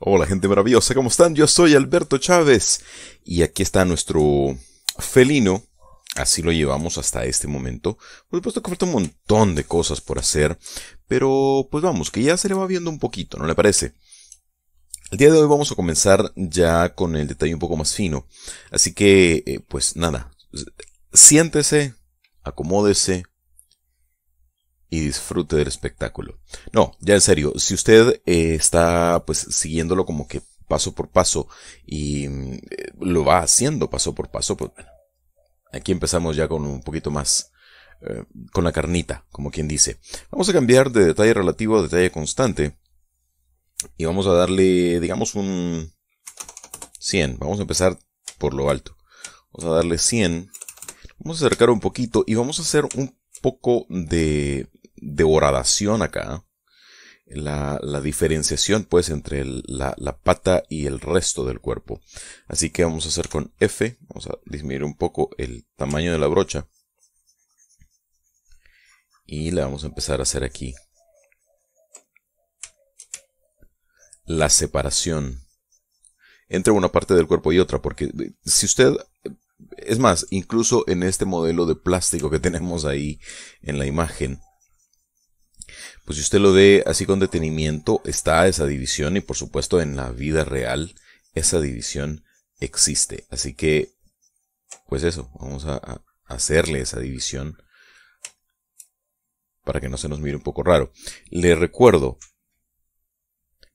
Hola gente maravillosa, ¿cómo están? Yo soy Alberto Chávez y aquí está nuestro felino. Así lo llevamos hasta este momento. Por supuesto que falta un montón de cosas por hacer, pero pues vamos, que ya se le va viendo un poquito, ¿no le parece? El día de hoy vamos a comenzar ya con el detalle un poco más fino. Así que, eh, pues nada, siéntese, acomódese, y disfrute del espectáculo. No, ya en serio, si usted eh, está pues siguiéndolo como que paso por paso y mm, lo va haciendo paso por paso, pues bueno, aquí empezamos ya con un poquito más eh, con la carnita, como quien dice. Vamos a cambiar de detalle relativo a detalle constante y vamos a darle, digamos, un 100. Vamos a empezar por lo alto. Vamos a darle 100. Vamos a acercar un poquito y vamos a hacer un poco de devoradación acá, la, diferenciación pues entre la, la, pata y el resto del cuerpo. Así que vamos a hacer con F, vamos a disminuir un poco el tamaño de la brocha. Y le vamos a empezar a hacer aquí. La separación entre una parte del cuerpo y otra, porque eh, si usted... Es más, incluso en este modelo de plástico que tenemos ahí en la imagen, pues si usted lo ve así con detenimiento, está esa división y por supuesto en la vida real esa división existe. Así que, pues eso, vamos a, hacerle esa división para que no se nos mire un poco raro. Le recuerdo,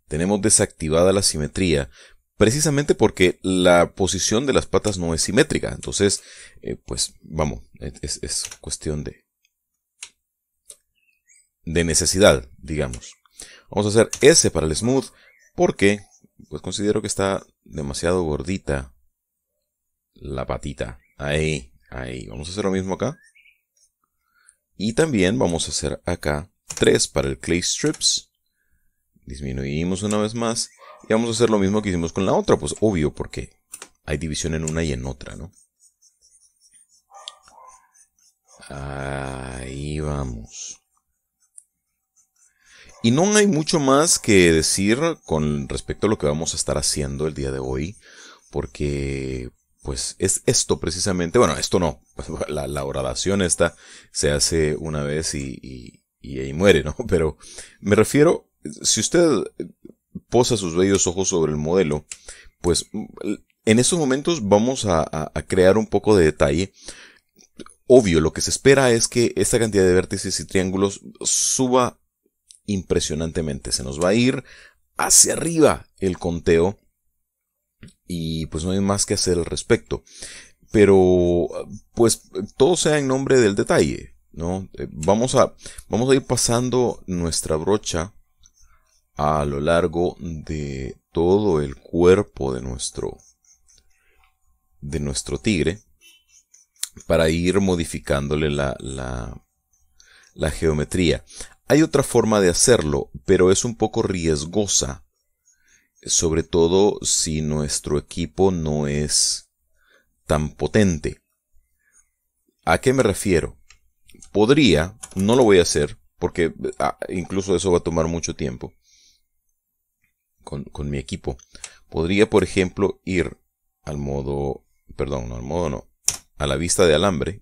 tenemos desactivada la simetría precisamente porque la posición de las patas no es simétrica. Entonces, eh, pues vamos, es cuestión de, de necesidad, digamos. Vamos a hacer S para el smooth porque pues considero que está demasiado gordita la patita. Ahí, ahí. Vamos a hacer lo mismo acá. Y también vamos a hacer acá 3 para el clay strips. Disminuimos una vez más. Y vamos a hacer lo mismo que hicimos con la otra. Pues obvio, porque hay división en una y en otra, ¿no? Ahí vamos. Y no hay mucho más que decir con respecto a lo que vamos a estar haciendo el día de hoy, porque pues es esto precisamente, bueno, esto no, la, la oración esta se hace una vez y, y, ahí muere, ¿no? Pero me refiero, si usted posa sus bellos ojos sobre el modelo, pues mm, en estos momentos vamos a, crear un poco de detalle. Obvio, lo que se espera es que esta cantidad de vértices y triángulos suba impresionantemente. Se nos va a ir hacia arriba el conteo y pues no hay más que hacer al respecto. Pero pues todo sea en nombre del detalle, ¿no? Eh, vamos a, vamos a ir pasando nuestra brocha a lo largo de todo el cuerpo de nuestro de nuestro tigre para ir modificándole la, la, la geometría. Hay otra forma de hacerlo, pero es un poco riesgosa, sobre todo si nuestro equipo no es tan potente. ¿A qué me refiero? Podría, no lo voy a hacer, porque ah, incluso eso va a tomar mucho tiempo con, mi equipo. Podría, por ejemplo, ir al modo, perdón, no al modo no, a la vista de alambre,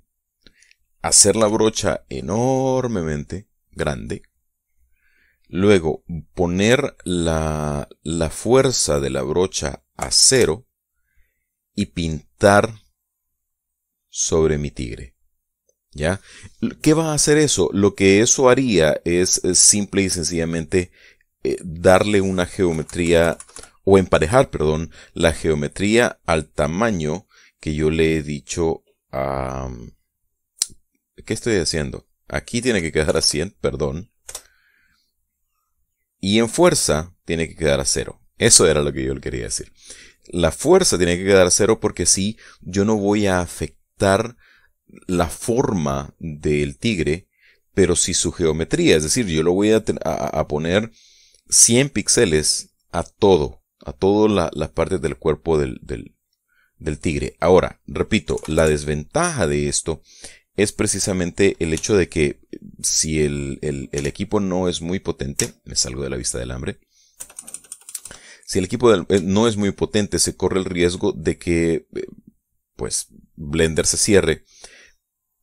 hacer la brocha enormemente, grande. Luego, poner la, la fuerza de la brocha a cero y pintar sobre mi tigre. ¿Ya? ¿Qué va a hacer eso? Lo que eso haría es simple y sencillamente eh, darle una geometría o emparejar, perdón, la geometría al tamaño que yo le he dicho a... ¿Qué estoy haciendo? Aquí tiene que quedar a 100, perdón. Y en fuerza tiene que quedar a 0. Eso era lo que yo le quería decir. La fuerza tiene que quedar a 0 porque si yo no voy a afectar la forma del tigre, pero si su geometría. Es decir, yo lo voy a, poner 100 píxeles a todo, a todas las partes del cuerpo del, del tigre. Ahora, repito, la desventaja de esto es precisamente el hecho de que eh, si el, equipo no es muy potente, me salgo de la vista del hambre, si el equipo eh, no es muy potente, se corre el riesgo de que eh, pues Blender se cierre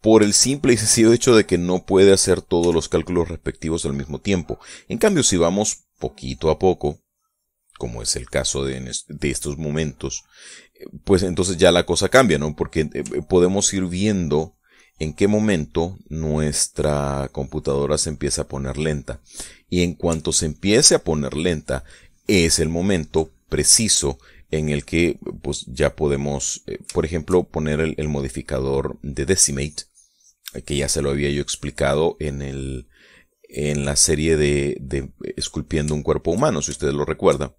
por el simple y sencillo hecho de que no puede hacer todos los cálculos respectivos al mismo tiempo. En cambio, si vamos poquito a poco, como es el caso de, de, estos momentos, pues entonces ya la cosa cambia, ¿no? Porque podemos ir viendo en qué momento nuestra computadora se empieza a poner lenta. Y en cuanto se empiece a poner lenta, es el momento preciso en el que pues, ya podemos, eh, por ejemplo, poner el, modificador de decimate, eh, que ya se lo había yo explicado en, el, en la serie de, de esculpiendo un cuerpo humano, si ustedes lo recuerdan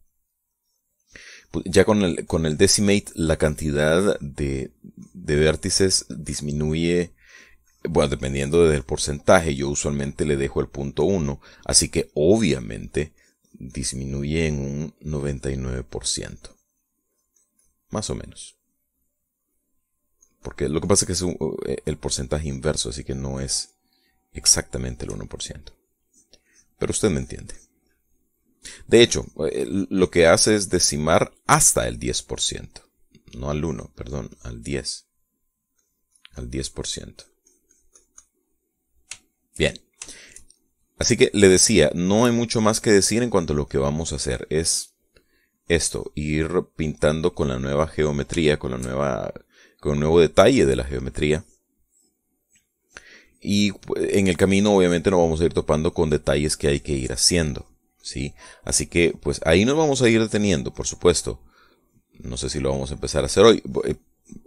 pues, ya con el, con el decimate la cantidad de, de, vértices disminuye bueno, dependiendo del porcentaje, yo usualmente le dejo el punto 1, así que obviamente disminuye en un 99%. Más o menos. Porque lo que pasa es que es eh, el porcentaje inverso, así que no es exactamente el 1%. Pero usted me entiende. De hecho, eh, lo que hace es decimar hasta el 10%. No al 1, perdón, al 10. Al 10%. Bien. Así que le decía, no hay mucho más que decir en cuanto a lo que vamos a hacer. Es esto, ir pintando con la nueva geometría, con la nueva, con nuevo detalle de la geometría. Y en el camino obviamente nos vamos a ir topando con detalles que hay que ir haciendo. ¿sí? Así que pues ahí nos vamos a ir deteniendo, por supuesto. No sé si lo vamos a empezar a hacer hoy. Eh,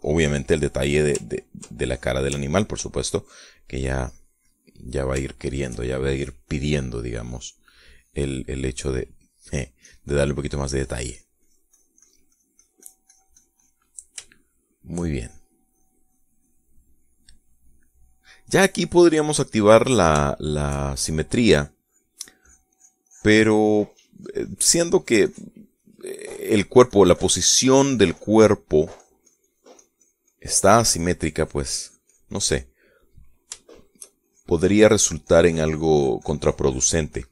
obviamente el detalle de la cara del animal, por supuesto, que ya ya va a ir queriendo, ya va a ir pidiendo, digamos, el, hecho de, darle un poquito más de detalle. Muy bien. Ya aquí podríamos activar la, la simetría, pero eh, siendo que eh, el cuerpo, la posición del cuerpo está asimétrica, pues no sé podría resultar en algo contraproducente.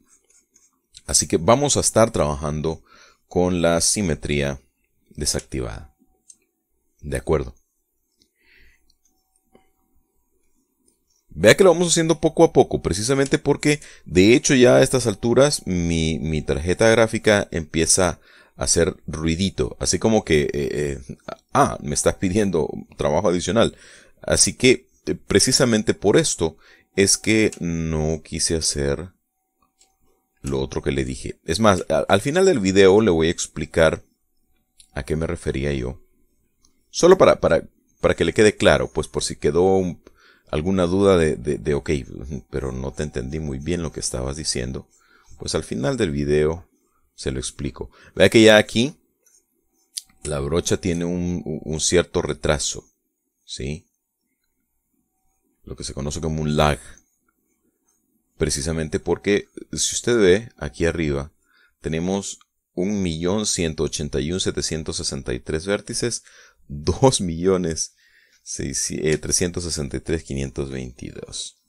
Así que vamos a estar trabajando con la simetría desactivada. De acuerdo. Vea que lo vamos haciendo poco a poco, precisamente porque de hecho ya a estas alturas mi, tarjeta gráfica empieza a hacer ruidito, así como que, eh, eh, ah, me estás pidiendo trabajo adicional. Así que eh, precisamente por esto es que no quise hacer lo otro que le dije. Es más, al final del video le voy a explicar a qué me refería yo. Solo para, para, para que le quede claro, pues por si quedó alguna duda de, de, ok, pero no te entendí muy bien lo que estabas diciendo, pues al final del video se lo explico. Vea que ya aquí la brocha tiene un, un cierto retraso, ¿sí? lo que se conoce como un lag. Precisamente porque, si usted ve aquí arriba, tenemos 1.181.763 vértices, 2.363.522.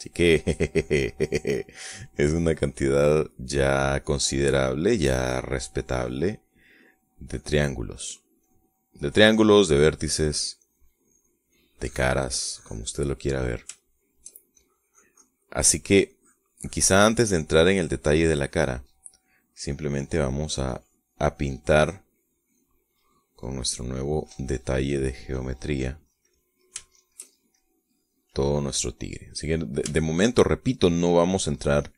Eh, Así que es una cantidad ya considerable, ya respetable de triángulos. De triángulos, de vértices, de caras, como usted lo quiera ver. Así que, quizá antes de entrar en el detalle de la cara, simplemente vamos a, pintar con nuestro nuevo detalle de geometría todo nuestro tigre. Así que de, momento, repito, no vamos a entrar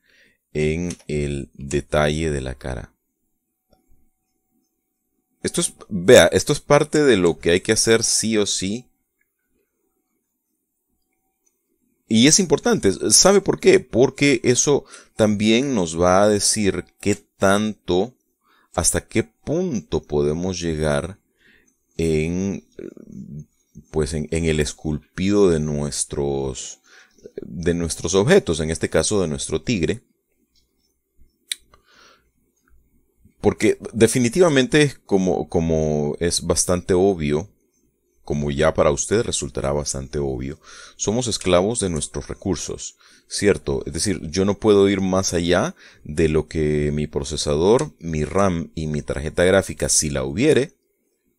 en el detalle de la cara. Esto es, vea, esto es parte de lo que hay que hacer sí o sí Y es importante, ¿sabe por qué? Porque eso también nos va a decir qué tanto, hasta qué punto podemos llegar en, pues en, el esculpido de nuestros, de nuestros objetos, en este caso de nuestro tigre. Porque definitivamente, como, como es bastante obvio, como ya para usted resultará bastante obvio, somos esclavos de nuestros recursos, ¿cierto? Es decir, yo no puedo ir más allá de lo que mi procesador, mi RAM y mi tarjeta gráfica, si la hubiere,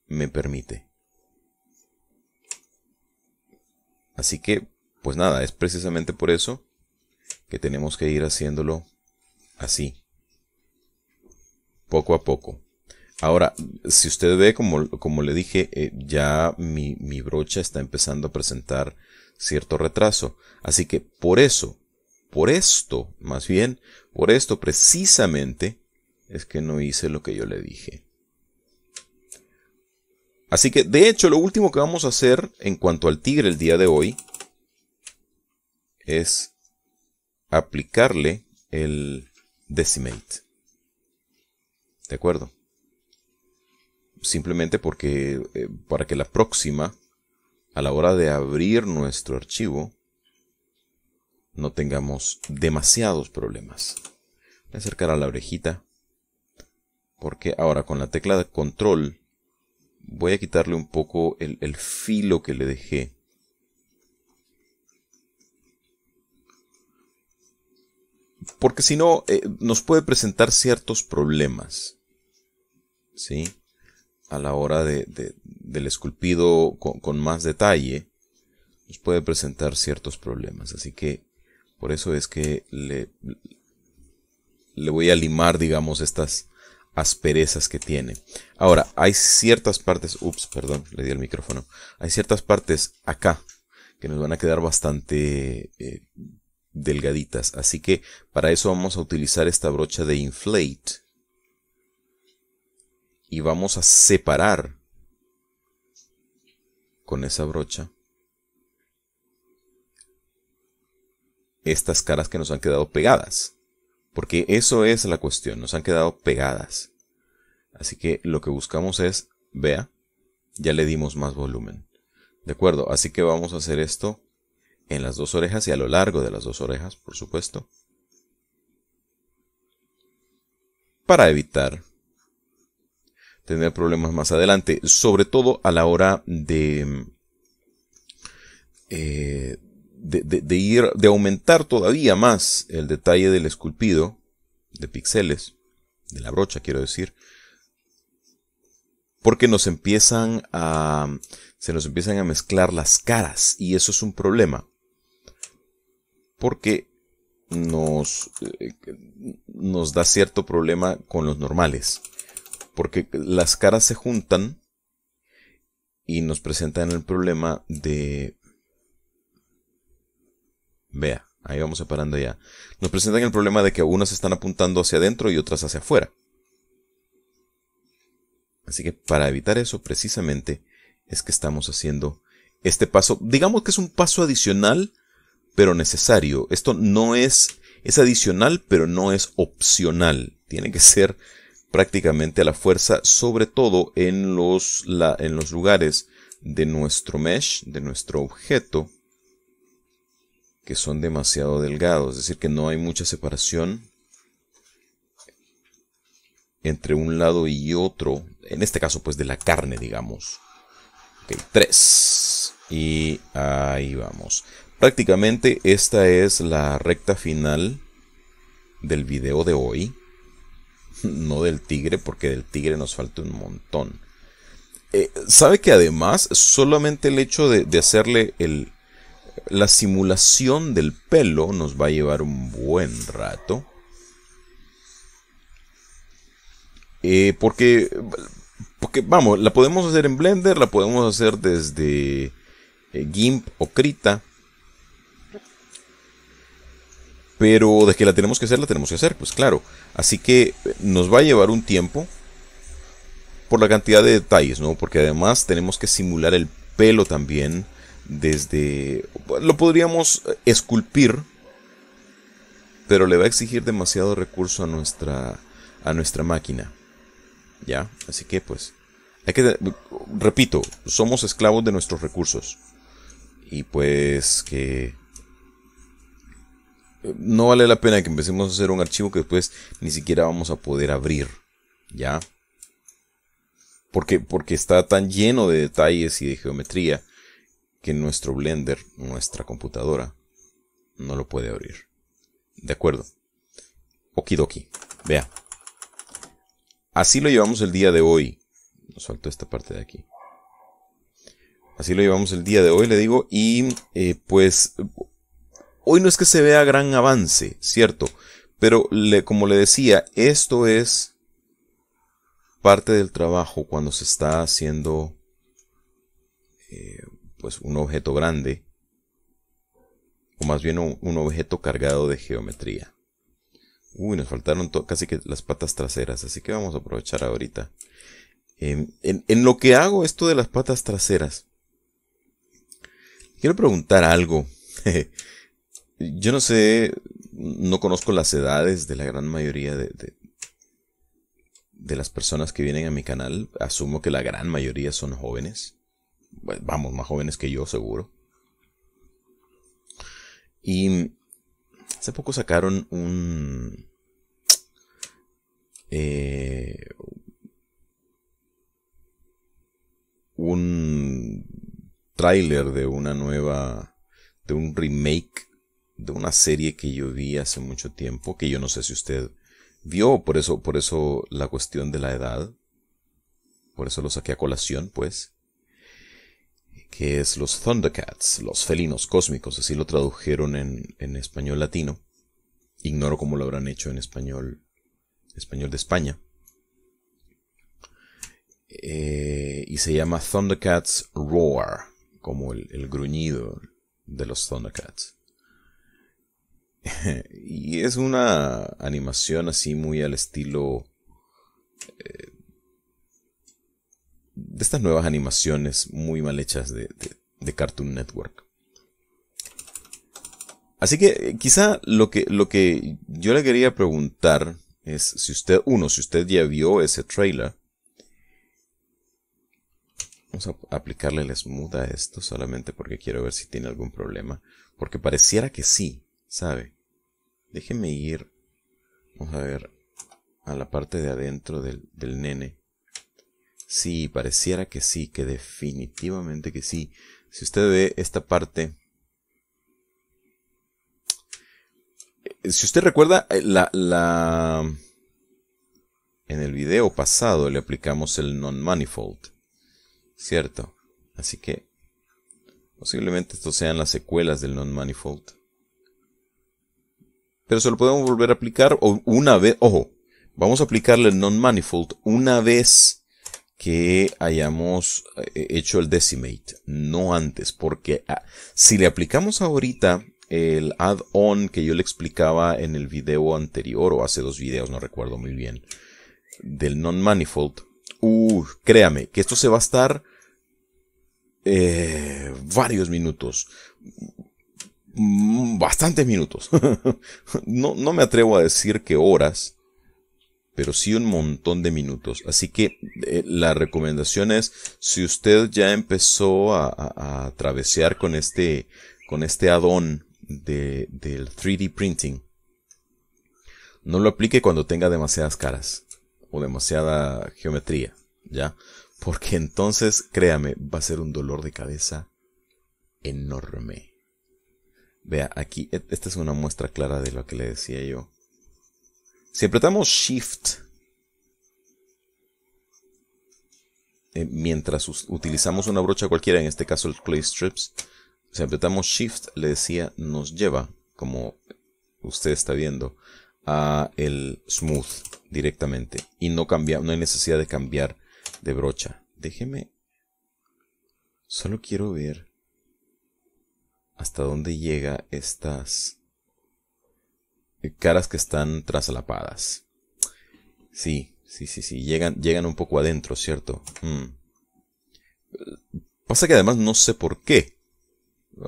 me permite. Así que, pues nada, es precisamente por eso que tenemos que ir haciéndolo así, poco a poco. Ahora, si usted ve, como, como le dije, eh, ya mi brocha está empezando a presentar cierto retraso. Así que por eso, por esto, más bien, por esto precisamente, es que no hice lo que yo le dije. Así que, de hecho, lo último que vamos a hacer en cuanto al tigre el día de hoy es aplicarle el decimate. ¿De acuerdo? simplemente porque eh, para que la próxima, a la hora de abrir nuestro archivo, no tengamos demasiados problemas. Voy a acercar a la orejita, porque ahora con la tecla de control voy a quitarle un poco el, filo que le dejé. Porque si no, eh, nos puede presentar ciertos problemas. ¿Sí? a la hora del esculpido con, más detalle, nos pues puede presentar ciertos problemas. Así que por eso es que le, le voy a limar, digamos, estas asperezas que tiene. Ahora, hay ciertas partes, ups, perdón, le di el micrófono, hay ciertas partes acá que nos van a quedar bastante eh, delgaditas. Así que para eso vamos a utilizar esta brocha de inflate y vamos a separar con esa brocha estas caras que nos han quedado pegadas. Porque eso es la cuestión, nos han quedado pegadas. Así que lo que buscamos es, vea, ya le dimos más volumen. ¿De acuerdo? Así que vamos a hacer esto en las dos orejas y a lo largo de las dos orejas, por supuesto. Para evitar tener problemas más adelante, sobre todo a la hora eh, de, de, ir, de aumentar todavía más el detalle del esculpido de píxeles, de la brocha quiero decir, porque nos empiezan a, se nos empiezan a mezclar las caras y eso es un problema, porque nos, eh, nos da cierto problema con los normales porque las caras se juntan y nos presentan el problema de... Vea, ahí vamos separando ya. Nos presentan el problema de que unas están apuntando hacia adentro y otras hacia afuera. Así que para evitar eso precisamente es que estamos haciendo este paso. Digamos que es un paso adicional, pero necesario. Esto no es, es adicional, pero no es opcional. Tiene que ser prácticamente a la fuerza, sobre todo en los, en los lugares de nuestro mesh, de nuestro objeto, que son demasiado delgados, es decir, que no hay mucha separación entre un lado y otro, en este caso pues de la carne, digamos. Ok, 3. Y ahí vamos. Prácticamente esta es la recta final del video de hoy. no del tigre, porque del tigre nos falta un montón. Eh, sabe que además solamente el hecho de, hacerle el, la simulación del pelo nos va a llevar un buen rato. Eh, porque, porque, vamos, la podemos hacer en Blender, la podemos hacer desde eh, GIMP o Krita. Pero de que la tenemos que hacer, la tenemos que hacer, pues claro. Así que eh, nos va a llevar un tiempo por la cantidad de detalles, ¿no? Porque además tenemos que simular el pelo también desde... Lo podríamos eh, esculpir, pero le va a exigir demasiado recurso a nuestra, a nuestra máquina. ¿Ya? Así que pues... Hay que, repito, somos esclavos de nuestros recursos. Y pues que no vale la pena que empecemos a hacer un archivo que después ni siquiera vamos a poder abrir. ¿Ya? Porque, porque está tan lleno de detalles y de geometría que nuestro Blender, nuestra computadora, no lo puede abrir. ¿De acuerdo? Okidoki. Vea. Así lo llevamos el día de hoy. Salto esta parte de aquí. Así lo llevamos el día de hoy, le digo. Y eh, pues Hoy no es que se vea gran avance, cierto, pero como le decía, esto es parte del trabajo cuando se está haciendo eh, pues un objeto grande, o más bien un, objeto cargado de geometría. Uy, nos faltaron casi que las patas traseras, así que vamos a aprovechar ahorita. Em, en, en, lo que hago esto de las patas traseras, quiero preguntar algo. Yo no sé, no conozco las edades de la gran mayoría de, de, las personas que vienen a mi canal. Asumo que la gran mayoría son jóvenes. Vamos, más jóvenes que yo, seguro. Y hace poco sacaron un... Eh, un trailer de una nueva... de un remake de una serie que yo vi hace mucho tiempo, que yo no sé si usted vio, por eso, por eso la cuestión de la edad, por eso lo saqué a colación, pues, que es los Thundercats, los felinos cósmicos, así lo tradujeron en, español latino. Ignoro cómo lo habrán hecho en español, español de España. Eh, y se llama Thundercats Roar, como el, el gruñido de los Thundercats. y es una animación así muy al estilo... Eh, de estas nuevas animaciones muy mal hechas de, Cartoon Network. Así que eh, quizá lo que, lo que yo le quería preguntar es si usted, uno, si usted ya vio ese trailer. Vamos a aplicarle el smooth a esto solamente porque quiero ver si tiene algún problema. Porque pareciera que sí sabe. Déjeme ir. Vamos a ver a la parte de adentro del, del nene. Sí, pareciera que sí, que definitivamente que sí. Si usted ve esta parte, eh, si usted recuerda, eh, la, en el video pasado le aplicamos el non-manifold, ¿cierto? Así que posiblemente estos sean las secuelas del non-manifold pero se lo podemos volver a aplicar una vez, ojo, vamos a aplicarle el non-manifold una vez que hayamos eh, hecho el decimate, no antes, porque ah, si le aplicamos ahorita el add-on que yo le explicaba en el video anterior, o hace dos videos, no recuerdo muy bien, del non-manifold, uh, créame, que esto se va a estar eh, varios minutos. Mm, bastantes minutos. no, me atrevo a decir que horas, pero sí un montón de minutos. Así que eh, la recomendación es, si usted ya empezó a, a, travesear con este, con este add-on de, del 3D printing, no lo aplique cuando tenga demasiadas caras o demasiada geometría, ¿ya? Porque entonces, créame, va a ser un dolor de cabeza enorme. Vea, aquí, e, esta es una muestra clara de lo que le decía yo. Si apretamos Shift eh, mientras utilizamos una brocha cualquiera, en este caso el clay strips, si apretamos Shift, le decía, nos lleva, como usted está viendo, a el smooth directamente. Y no cambia, no hay necesidad de cambiar de brocha. Déjeme. Solo quiero ver hasta dónde llega estas caras que están traslapadas. Sí, sí, sí, sí. Llegan, llegan un poco adentro, ¿cierto? Mm. Pasa que además no sé por qué.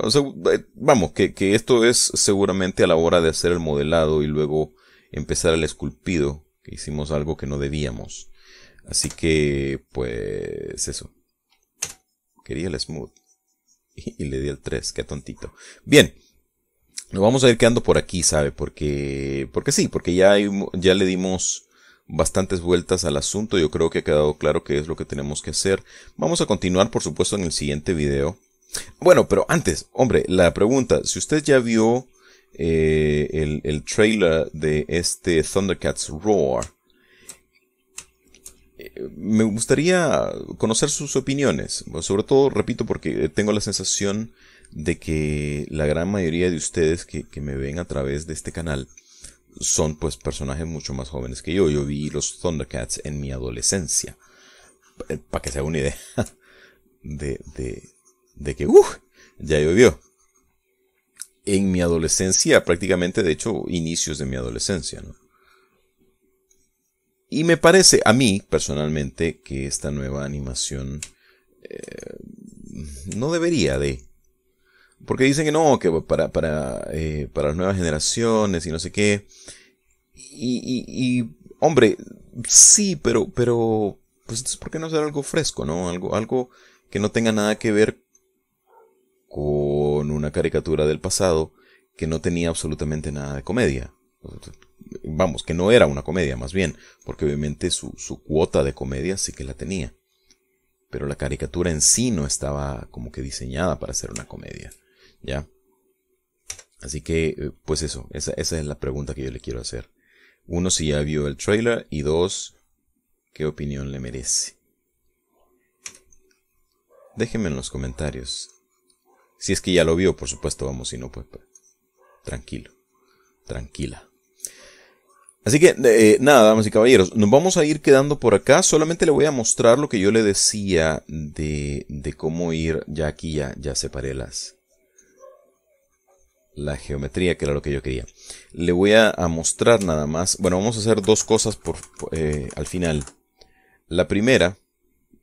Eh, vamos, que, que, esto es seguramente a la hora de hacer el modelado y luego empezar el esculpido, que hicimos algo que no debíamos. Así que, pues, eso. Quería el smooth. y le di el 3, qué tontito. Bien, nos vamos a ir quedando por aquí, ¿sabe? Porque, porque sí, porque ya, ya le dimos bastantes vueltas al asunto. Yo creo que ha quedado claro que es lo que tenemos que hacer. Vamos a continuar, por supuesto, en el siguiente video. Bueno, pero antes, hombre, la pregunta, si usted ya vio eh, el, el, trailer de este Thundercats Roar, me gustaría conocer sus opiniones, sobre todo, repito, porque tengo la sensación de que la gran mayoría de ustedes que, me ven a través de este canal son pues personajes mucho más jóvenes que yo. Yo vi los Thundercats en mi adolescencia. Eh, Para que se haga una idea de, que, uff, uh, ya llovió. En mi adolescencia, prácticamente, de hecho, inicios de mi adolescencia, ¿no? Y me parece a mí, personalmente, que esta nueva animación eh, no debería de. Porque dicen que no, que para, para, eh, para las nuevas generaciones y no sé qué. Y, hombre, sí, pero, pero, pues entonces, ¿por qué no hacer algo fresco, no? Algo, algo que no tenga nada que ver con una caricatura del pasado que no tenía absolutamente nada de comedia vamos, que no era una comedia, más bien, porque obviamente su, cuota de comedia sí que la tenía. Pero la caricatura en sí no estaba como que diseñada para ser una comedia, ¿ya? Así que, eh, pues eso, esa, es la pregunta que yo le quiero hacer. Uno, si ya vio el trailer, y dos, ¿qué opinión le merece? Déjenme en los comentarios. Si es que ya lo vio, por supuesto, vamos, si no, pues, pues tranquilo, tranquila. Así que eh, nada, damas y caballeros, nos vamos a ir quedando por acá. Solamente le voy a mostrar lo que yo le decía de, cómo ir. Ya aquí ya, ya separé las, la geometría, que era lo que yo quería. Le voy a, mostrar nada más. Bueno, vamos a hacer dos cosas por, eh, al final. La primera,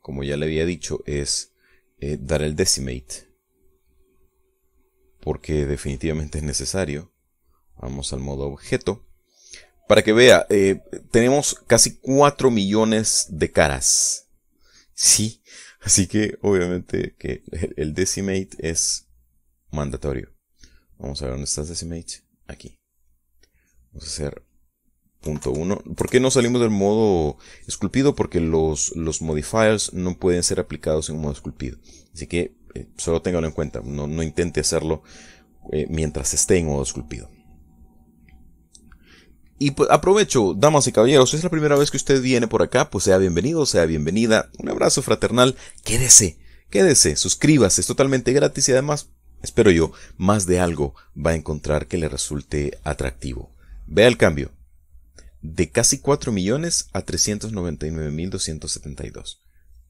como ya le había dicho, es eh, dar el decimate. Porque definitivamente es necesario. Vamos al modo objeto para que vea, eh, tenemos casi 4 millones de caras. Sí, así que obviamente que el, decimate es mandatorio. Vamos a ver dónde está el decimate. Aquí. Vamos a hacer punto ¿Por qué no salimos del modo esculpido? Porque los, los modifiers no pueden ser aplicados en modo esculpido. Así que eh, solo ténganlo en cuenta. No, no intente hacerlo eh, mientras esté en modo esculpido. Y pues, aprovecho, damas y caballeros, si es la primera vez que usted viene por acá, pues sea bienvenido, sea bienvenida. Un abrazo fraternal, quédese, quédese, suscríbase, es totalmente gratis y además, espero yo, más de algo va a encontrar que le resulte atractivo. Vea el cambio. De casi 4 millones a 399.272.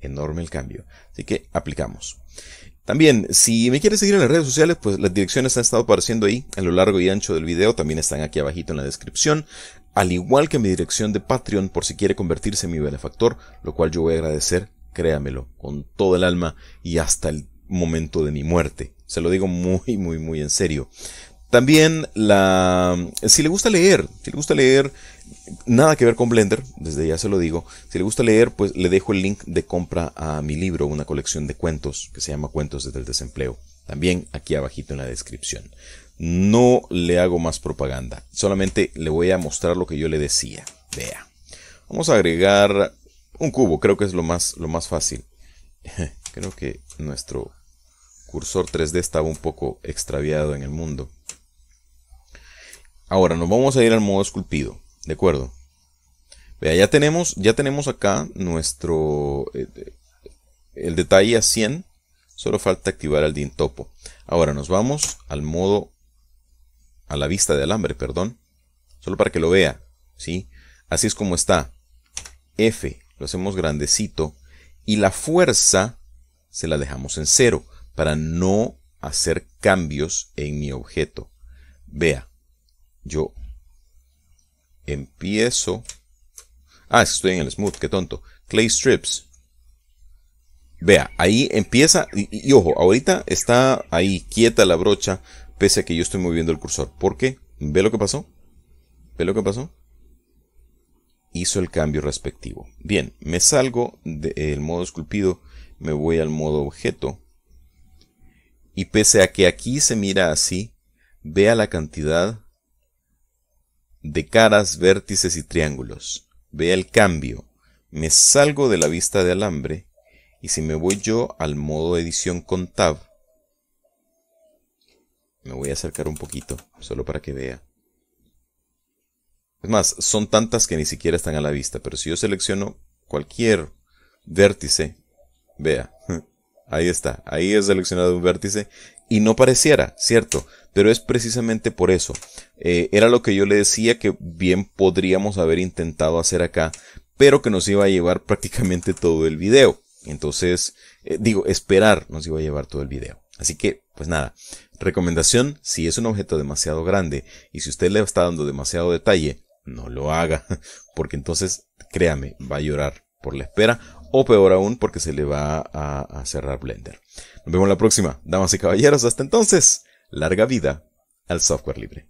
Enorme el cambio. Así que aplicamos. También, si me quieres seguir en las redes sociales, pues las direcciones han estado apareciendo ahí a lo largo y ancho del video, también están aquí abajito en la descripción, al igual que mi dirección de Patreon por si quiere convertirse en mi benefactor, lo cual yo voy a agradecer, créamelo, con todo el alma y hasta el momento de mi muerte. Se lo digo muy, muy, muy en serio. También la, si le gusta leer, si le gusta leer nada que ver con Blender, desde ya se lo digo. Si le gusta leer, pues le dejo el link de compra a mi libro, una colección de cuentos que se llama Cuentos desde el desempleo. También aquí abajito en la descripción. No le hago más propaganda, solamente le voy a mostrar lo que yo le decía. Vea. Vamos a agregar un cubo, creo que es lo más, lo más fácil. creo que nuestro cursor 3D estaba un poco extraviado en el mundo. Ahora nos vamos a ir al modo esculpido. ¿De acuerdo? Vea, ya tenemos, ya tenemos acá nuestro... Eh, el detalle a 100. Solo falta activar el DIN topo. Ahora nos vamos al modo... A la vista de alambre, perdón. Solo para que lo vea. ¿sí? Así es como está. F, lo hacemos grandecito. Y la fuerza se la dejamos en cero. Para no hacer cambios en mi objeto. Vea, yo empiezo. Ah, estoy en el smooth, qué tonto. Clay strips. Vea, ahí empieza, y, ojo, ahorita está ahí quieta la brocha, pese a que yo estoy moviendo el cursor. ¿Por qué? ¿Ve lo que pasó? ¿Ve lo que pasó? Hizo el cambio respectivo. Bien, me salgo del modo esculpido, me voy al modo objeto. Y pese a que aquí se mira así, vea la cantidad de caras, vértices y triángulos. Vea el cambio. Me salgo de la vista de alambre y si me voy yo al modo edición con tab, me voy a acercar un poquito, solo para que vea. Es más, son tantas que ni siquiera están a la vista, pero si yo selecciono cualquier vértice, vea, ahí está, ahí he seleccionado un vértice y no pareciera, ¿cierto? Pero es precisamente por eso. Eh, era lo que yo le decía que bien podríamos haber intentado hacer acá, pero que nos iba a llevar prácticamente todo el video. Entonces, eh, digo, esperar nos iba a llevar todo el video. Así que, pues nada, recomendación, si es un objeto demasiado grande y si usted le está dando demasiado detalle, no lo haga, porque entonces, créame, va a llorar por la espera o peor aún porque se le va a, a cerrar Blender. Nos vemos la próxima, damas y caballeros, hasta entonces. Larga vida al software libre.